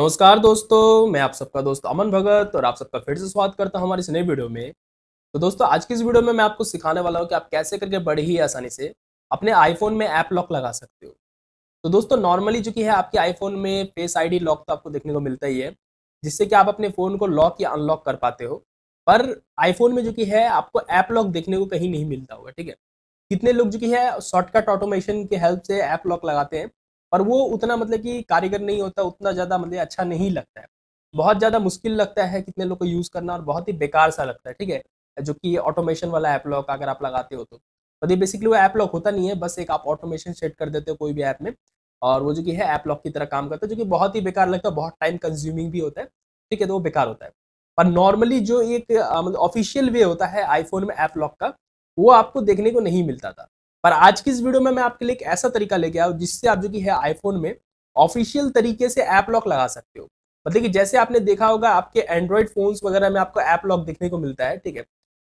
नमस्कार दोस्तों मैं आप सबका दोस्त अमन भगत और आप सबका फिर से स्वागत करता हूं हमारे इस नए वीडियो में तो दोस्तों आज की इस वीडियो में मैं आपको सिखाने वाला हूं कि आप कैसे करके बड़ी ही आसानी से अपने आईफोन में ऐप लॉक लगा सकते हो तो दोस्तों नॉर्मली जो कि है आपके आईफोन में फेस डी लॉक तो आपको देखने को मिलता ही है जिससे कि आप अपने फ़ोन को लॉक या अनलॉक कर पाते हो पर आईफोन में जो कि है आपको ऐप लॉक देखने को कहीं नहीं मिलता होगा ठीक है कितने लोग जो कि है शॉर्टकट ऑटोमेशन की हेल्प से ऐप लॉक लगाते हैं पर वो उतना मतलब कि कारीगर नहीं होता उतना ज़्यादा मतलब अच्छा नहीं लगता है बहुत ज़्यादा मुश्किल लगता है कितने लोग को यूज़ करना और बहुत ही बेकार सा लगता है ठीक है जो कि ऑटोमेशन वाला ऐप लॉक अगर आप लगाते हो तो मतलब तो बेसिकली वो ऐप लॉक होता नहीं है बस एक आप ऑटोमेशन सेट कर देते हो कोई भी ऐप में और वो जो कि है ऐप लॉक की तरह काम करता है जो कि बहुत ही बेकार लगता है बहुत टाइम कंज्यूमिंग भी होता है ठीक है तो वो बेकार होता है पर नॉर्मली जो एक मतलब ऑफिशियल वे होता है आईफोन में ऐप लॉक का वो आपको देखने को नहीं मिलता था पर आज की इस वीडियो में मैं आपके लिए एक ऐसा तरीका लेके आया जिससे आप जो कि है आईफोन में ऑफिशियल तरीके से ऐप लॉक लगा सकते हो मतलब कि जैसे आपने देखा होगा आपके एंड्रॉयड फोन्स वगैरह में आपको ऐप लॉक देखने को मिलता है ठीक है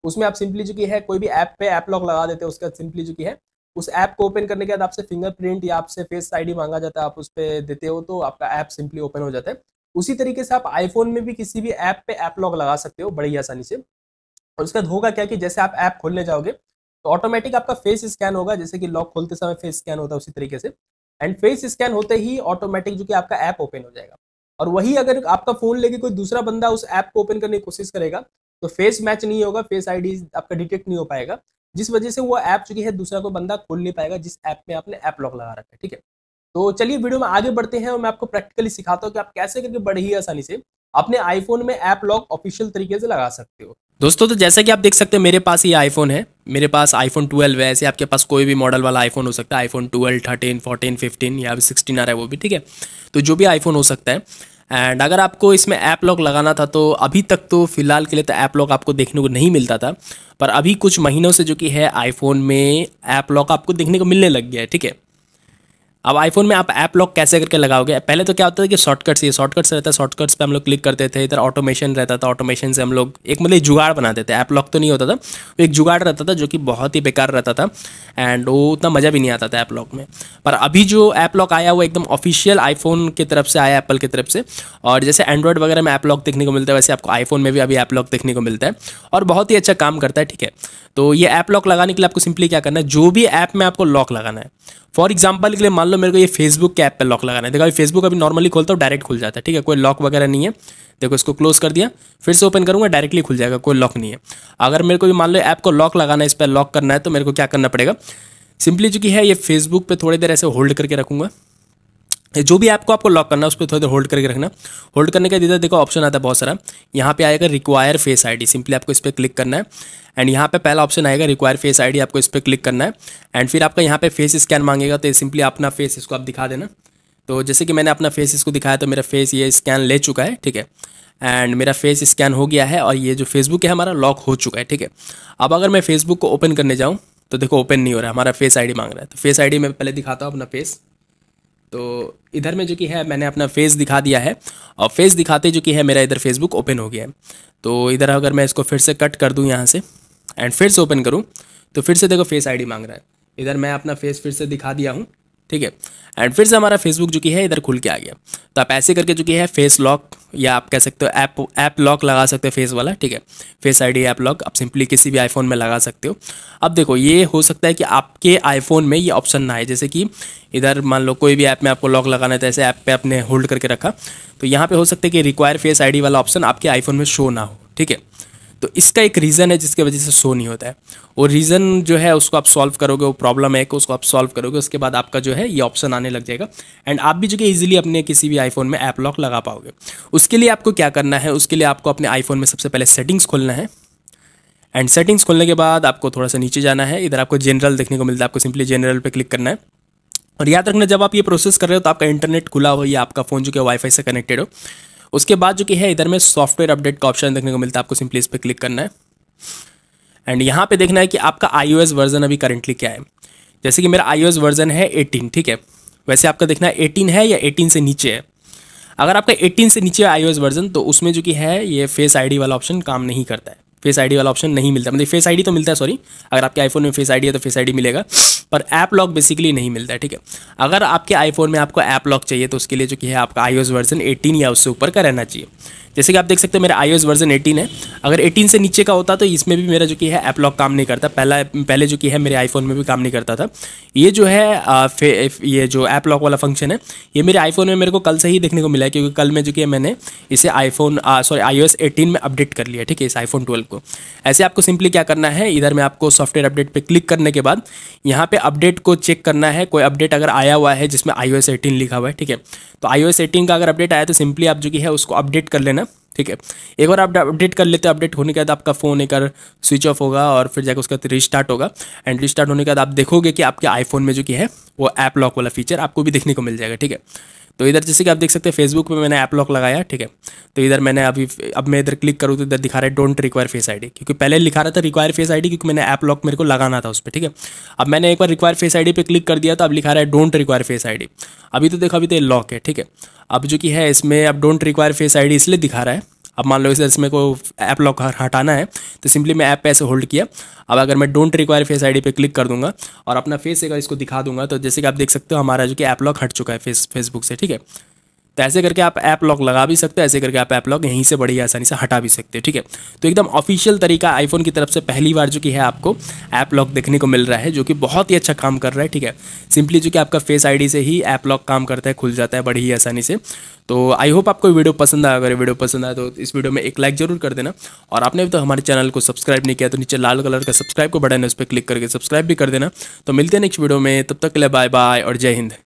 उसमें आप सिंपली जो कि है कोई भी ऐप पे ऐप लॉक लगा देते हैं उसके बाद सिंपली जो कि है उस ऐप को ओपन करने के बाद आपसे फिंगरप्रिंट या आपसे फेस आईडी मांगा जाता है आप उस पर देते हो तो आपका ऐप सिंपली ओपन हो जाता है उसी तरीके से आप आईफोन में भी किसी भी ऐप पे ऐप लॉक लगा सकते हो बड़ी आसानी से और उसके बाद होगा क्या कि जैसे आप ऐप खोलने जाओगे तो ऑटोमेटिक आपका फेस स्कैन होगा जैसे कि लॉक खोलते समय फेस स्कैन होता है उसी तरीके से एंड फेस स्कैन होते ही ऑटोमेटिक जो कि आपका ऐप ओपन हो जाएगा और वही अगर आपका फोन लेके कोई दूसरा बंदा उस ऐप को ओपन करने की कोशिश करेगा तो फेस मैच नहीं होगा फेस आईडी आपका डिटेक्ट नहीं हो पाएगा जिस वजह से वो ऐप चुकी है दूसरा कोई बंदा खोल नहीं पाएगा जिस ऐप में आपने ऐप लॉक लगा रखा है ठीक है तो चलिए वीडियो में आगे बढ़ते हैं और मैं आपको प्रैक्टिकली सिखाता हूँ कि आप कैसे करके बड़े ही आसानी से अपने आईफोन में ऐप लॉक ऑफिशियल तरीके से लगा सकते हो दोस्तों तो जैसा कि आप देख सकते हो मेरे पास ये आईफोन है मेरे पास आईफोन 12 है ऐसे आपके पास कोई भी मॉडल वाला आईफोन हो सकता है आईफोन 12, 13, 14, 15 या सिक्सटीन आ रहा है वो भी ठीक है तो जो भी आईफोन हो सकता है एंड अगर आपको इसमें ऐप लॉक लगाना था तो अभी तक तो फिलहाल के लिए तो ऐप लॉक आपको देखने को नहीं मिलता था पर अभी कुछ महीनों से जो कि है आईफोन में ऐप लॉक आपको देखने को मिलने लग गया है ठीक है अब आईफोन में आप ऐप लॉक कैसे करके लगाओगे पहले तो क्या होता था कि शॉर्टकट्स ये शॉर्टकट्स रहता है शॉर्टकट्स पे हम लोग क्लिक करते थे इधर ऑटोमेशन रहता था ऑटोमेशन से हम लोग एक मतलब जुगाड़ बनाते थे ऐप लॉक तो नहीं होता था वो एक जुगाड़ रहता था जो कि बहुत ही बेकार रहता था एंड वो उतना मज़ा भी नहीं आता था ऐप लॉक में पर अभी जो ऐप लॉक आया वो एकदम ऑफिशियल आईफोन की तरफ से आया एप्पल की तरफ से और जैसे एंड्रॉयड वगैरह में ऐप लॉक देखने को मिलता है वैसे आपको आईफोन में भी अभी ऐप लॉक देखने को मिलता है और बहुत ही अच्छा काम करता है ठीक है तो ये ऐप लॉक लगाने के लिए आपको सिंपली क्या करना है जो भी ऐप में आपको लॉक लगाना है फॉर एग्जाम्पल के लिए मान लो तो मेरे को ये फेसबुक के ऐप पर लॉक लगाना है देखो अभी फेसबुक अभी नॉर्मली खोलता हूँ डायरेक्ट खुल जाता है ठीक है कोई लॉक वगैरह नहीं है देखो इसको क्लोज कर दिया फिर से ओपन करूँगा डायरेक्टली खुल जाएगा कोई लॉक नहीं है अगर मेरे को भी मान लो ऐप को लॉक लगाना है इस पर लॉक करना है तो मेरे को क्या करना पड़ेगा सिंपली चूंकि है ये फेसबुक पर थोड़ी देर ऐसे होल्ड करके रखूँगा जो भी ऐप को आपको लॉक करना है उस पर थोड़ी देर होल्ड करके रखना होल्ड करने के इधर देखो ऑप्शन आता है बहुत सारा यहाँ पे आएगा रिक्वायर फेस आईडी सिंपली आपको इस पर क्लिक करना है एंड यहाँ पे पहला ऑप्शन आएगा रिक्वायर फेस आईडी आपको इस पर क्लिक करना है एंड फिर आपका यहाँ पे फेस स्कैन मांगेगा तो सिंपली अपना फेस इसको आप दिखा देना तो जैसे कि मैंने अपना फेस इसको दिखाया तो मेरा फेस ये स्कैन ले चुका है ठीक है एंड मेरा फेस स्कैन हो गया है और ये जो फेसबुक है हमारा लॉक हो चुका है ठीक है अब अगर मैं फेसबुक को ओपन करने जाऊँ तो देखो ओपन नहीं हो रहा है हमारा फेस आईडी मांग रहा है तो फेस आईडी मैं पहले दिखाता हूँ अपना फेस तो इधर में जो कि है मैंने अपना फेस दिखा दिया है और फेस दिखाते जो कि है मेरा इधर फेसबुक ओपन हो गया है तो इधर अगर मैं इसको फिर से कट कर दूँ यहाँ से एंड फिर से ओपन करूँ तो फिर से देखो फेस आईडी मांग रहा है इधर मैं अपना फेस फिर से दिखा दिया हूँ ठीक है एंड फिर से हमारा फेसबुक जो कि है इधर खुल के आ गया तो आप ऐसे करके जो कि है फेस लॉक या आप कह सकते हो ऐप ऐप लॉक लगा सकते हो फेस वाला ठीक है फेस आईडी ऐप लॉक आप सिंपली किसी भी आईफोन में लगा सकते हो अब देखो ये हो सकता है कि आपके आईफोन में ये ऑप्शन ना है जैसे कि इधर मान लो कोई भी ऐप में आपको लॉक लगाना है तो ऐसे ऐप पर आपने होल्ड करके रखा तो यहाँ पर हो सकता है कि रिक्वायर फेस आई वाला ऑप्शन आपके आईफोन में शो ना हो ठीक है तो इसका एक रीज़न है जिसकी वजह से शो नहीं होता है और रीज़न जो है उसको आप सॉल्व करोगे वो प्रॉब्लम है उसको आप सॉल्व करोगे उसके बाद आपका जो है ये ऑप्शन आने लग जाएगा एंड आप भी जो कि ईजिली अपने किसी भी आईफोन में ऐप लॉक लगा पाओगे उसके लिए आपको क्या करना है उसके लिए आपको अपने आईफोन में सबसे पहले सेटिंग्स खोलना है एंड सेटिंग्स खोलने के बाद आपको थोड़ा सा नीचे जाना है इधर आपको जनरल देखने को मिलता है आपको सिंपली जनरल पर क्लिक करना है और याद रखना जब आप ये प्रोसेस कर रहे हो तो आपका इंटरनेट खुला हो या आपका फ़ोन जो कि वाईफाई से कनेक्टेड हो उसके बाद जो कि है इधर में सॉफ्टवेयर अपडेट का ऑप्शन देखने को मिलता है आपको सिंपली इस पर क्लिक करना है एंड यहाँ पे देखना है कि आपका आई वर्जन अभी करेंटली क्या है जैसे कि मेरा आई वर्जन है एटीन ठीक है वैसे आपका देखना है एटीन है या एटीन से नीचे है अगर आपका एटीन से नीचे आई वर्जन तो उसमें जो कि है ये फेस आई वाला ऑप्शन काम नहीं करता है फेस आईडी वाला ऑप्शन नहीं मिलता मतलब फेस आईडी तो मिलता है सॉरी अगर आपके आईफोन में फेस आईडी है तो फेस आईडी मिलेगा पर ऐप लॉक बेसिकली नहीं मिलता है ठीक है अगर आपके आईफोन में आपको ऐप लॉक चाहिए तो उसके लिए जो कि है आपका आईओएस वर्जन 18 या उससे ऊपर का रहना चाहिए जैसे कि आप देख सकते हैं मेरा आई वर्जन एटीन है अगर एटीन से नीचे का होता तो इसमें भी मेरा जो कि है ऐप लॉक काम नहीं करता पहला पहले जो कि है मेरे आईफोन में भी काम नहीं करता था ये जो है आ, फे, ये जो ऐप लॉक वाला फंक्शन है ये मेरे आईफोन में मेरे को कल से ही देखने को मिला है क्योंकि कल में जो कि मैंने इसे आईफोन सॉरी आई ओ में अपडेट कर लिया ठीक है इस आईफोन ट्वेल्व को ऐसे आपको सिंपली क्या करना है इधर में आपको सॉफ्टवेयर अपडेट पर क्लिक करने के बाद यहाँ पर अपडेट को चेक करना है कोई अपडेट अगर आया हुआ है जिसमें आई ओ लिखा हुआ है ठीक है तो आई ओ का अगर अपडेट आया तो सिंपली आप जो कि है उसको अपडेट कर लेना ठीक है एक बार आप अपडेट कर लेते हैं अपडेट होने के बाद आपका फ़ोन एक बार स्विच ऑफ होगा और फिर जाकर उसका रिस्टार्ट होगा एंड रिस्टार्ट होने के बाद आप देखोगे कि आपके आईफोन में जो कि है वो ऐप लॉक वाला फीचर आपको भी देखने को मिल जाएगा ठीक है तो इधर जैसे कि आप देख सकते हैं फेसबुक पे मैंने ऐप लॉक लगाया ठीक है तो इधर मैंने अभी अब मैं इधर क्लिक करूँ तो इधर दिखा रहा है डोंट रिक्वायर फेस आई क्योंकि पहले लिखा रहा था रिक्वायर फेस आई क्योंकि मैंने ऐप लॉक मेरे को लगाना था उस पर ठीक है अब मैंने एक बार रिक्वायर फेस आई पे क्लिक कर दिया तो अब लिखा रहा है डोंट रिक्वायर फेस आई अभी तो देखो अभी तो लॉक है ठीक है अब जो कि है इसमें अब डोंट रिक्वायर फेस आई इसलिए दिखा रहा है अब मान लो इस में को ऐप लॉक हटाना है तो सिंपली मैं ऐप पे ऐसे होल्ड किया अब अगर मैं डोंट रिक्वायर फेस आईडी पे क्लिक कर दूंगा और अपना फेस अगर इसको दिखा दूंगा तो जैसे कि आप देख सकते हो हमारा जो कि ऐप लॉक हट चुका है फेस फेसबुक से ठीक है तो ऐसे करके आप ऐप लॉक लगा भी सकते हैं ऐसे करके आप ऐप लॉक यहीं से बड़ी आसानी से हटा भी सकते हैं ठीक है तो एकदम ऑफिशियल तरीका आईफोन की तरफ से पहली बार जो कि है आपको ऐप लॉक देखने को मिल रहा है जो कि बहुत ही अच्छा काम कर रहा है ठीक है सिंपली जो कि आपका फेस आई से ही ऐप लॉक काम करता है खुल जाता है बड़ी ही आसानी से तो आई होप आपको वीडियो पसंद आया अगर वीडियो पसंद आया तो इस वीडियो में एक लाइक जरूर कर देना और आपने अभी तो हमारे चैनल को सब्सक्राइब नहीं किया तो नीचे लाल कलर का सब्सक्राइब को बटन है उस पर क्लिक करके सब्सक्राइब भी कर देना तो मिलते हैं नेक्स्ट वीडियो में तब तक के लिए बाय बाय और जय हिंद